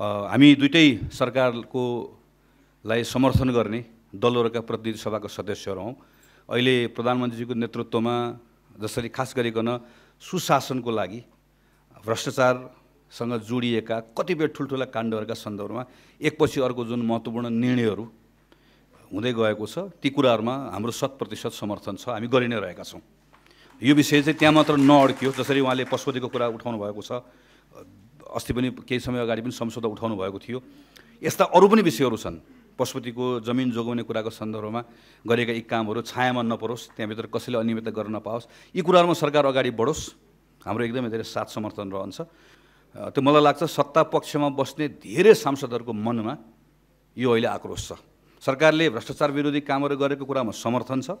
हामी दुइटै सरकारको लाई समर्थन गर्ने दलहरूका प्रतिनिधि सभाको सदस्यहरू हौँ अहिले प्रधानमन्त्रीजीको नेतृत्वमा जसरी खास गरिकन सुशासनको लागि भ्रष्टाचारसँग जोडिएका कतिपय ठुल्ठुला काण्डहरूका सन्दर्भमा एकपछि अर्को जुन महत्त्वपूर्ण निर्णयहरू हुँदै गएको छ ती कुराहरूमा हाम्रो शत प्रतिशत समर्थन छ हामी गरि नै रहेका छौँ यो विषय चाहिँ त्यहाँ मात्र नअड्कियो जसरी उहाँले पशुपतिको कुरा उठाउनु भएको छ अस्ति पनि केही समय अगाडि पनि संशोधन उठाउनु भएको थियो यस्ता अरू पनि विषयहरू छन् पशुपतिको जमिन जोगाउने कुराको सन्दर्भमा गरेका यी कामहरू छायामा नपरोस् त्यहाँभित्र कसैले अनियमित गर्न नपाओस् यी कुराहरूमा सरकार अगाडि बढोस् हाम्रो एकदमै धेरै साथ समर्थन रहन्छ त्यो मलाई लाग्छ सत्ता पक्षमा बस्ने धेरै सांसदहरूको मनमा यो अहिले आक्रोश छ सरकारले भ्रष्टाचार विरोधी कामहरू गरेको कुरामा समर्थन छ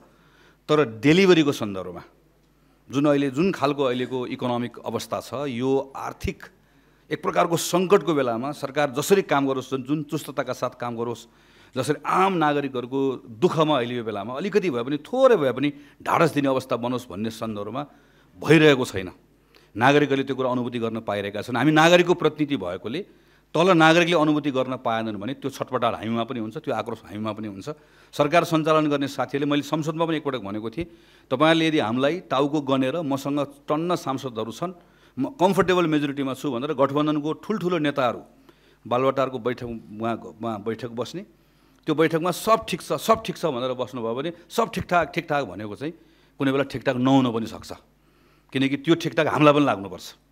तर डेलिभरीको सन्दर्भमा जुन अहिले जुन खालको अहिलेको इकोनोमिक अवस्था छ यो आर्थिक एक प्रकारको सङ्कटको बेलामा सरकार जसरी काम गरोस् जुन चुस्तताका साथ काम गरोस् जसरी आम नागरिकहरूको दुःखमा अहिले यो बेलामा अलिकति भए पनि थोरै भए पनि ढाडस दिने अवस्था बनोस् भन्ने सन्दर्भमा भइरहेको छैन नागरिकहरूले त्यो कुरा अनुभूति गर्न पाइरहेका छन् हामी नागरिकको प्रतिनिधि भएकोले तल नागरिकले अनुभूति गर्न पाएनन् भने त्यो छटपटाड हामीमा पनि हुन्छ त्यो आक्रोश हामीमा पनि हुन्छ सरकार सञ्चालन गर्ने साथीहरूले मैले संसदमा पनि एकपटक भनेको थिएँ तपाईँहरूले यदि हामीलाई टाउको गनेर मसँग टन्न सांसदहरू छन् म कम्फर्टेबल मेजोरिटीमा छु भनेर गठबन्धनको ठुल्ठुलो नेताहरू बालवाटारको बैठक उहाँ उहाँ बैठक बस्ने त्यो बैठकमा सब ठिक छ सब ठिक छ भनेर बस्नुभयो भने सब ठिकठाक ठिकठाक भनेको चाहिँ कुनै बेला ठिकठाक नहुन पनि सक्छ किनकि त्यो ठिकठाक हामीलाई पनि लाग्नुपर्छ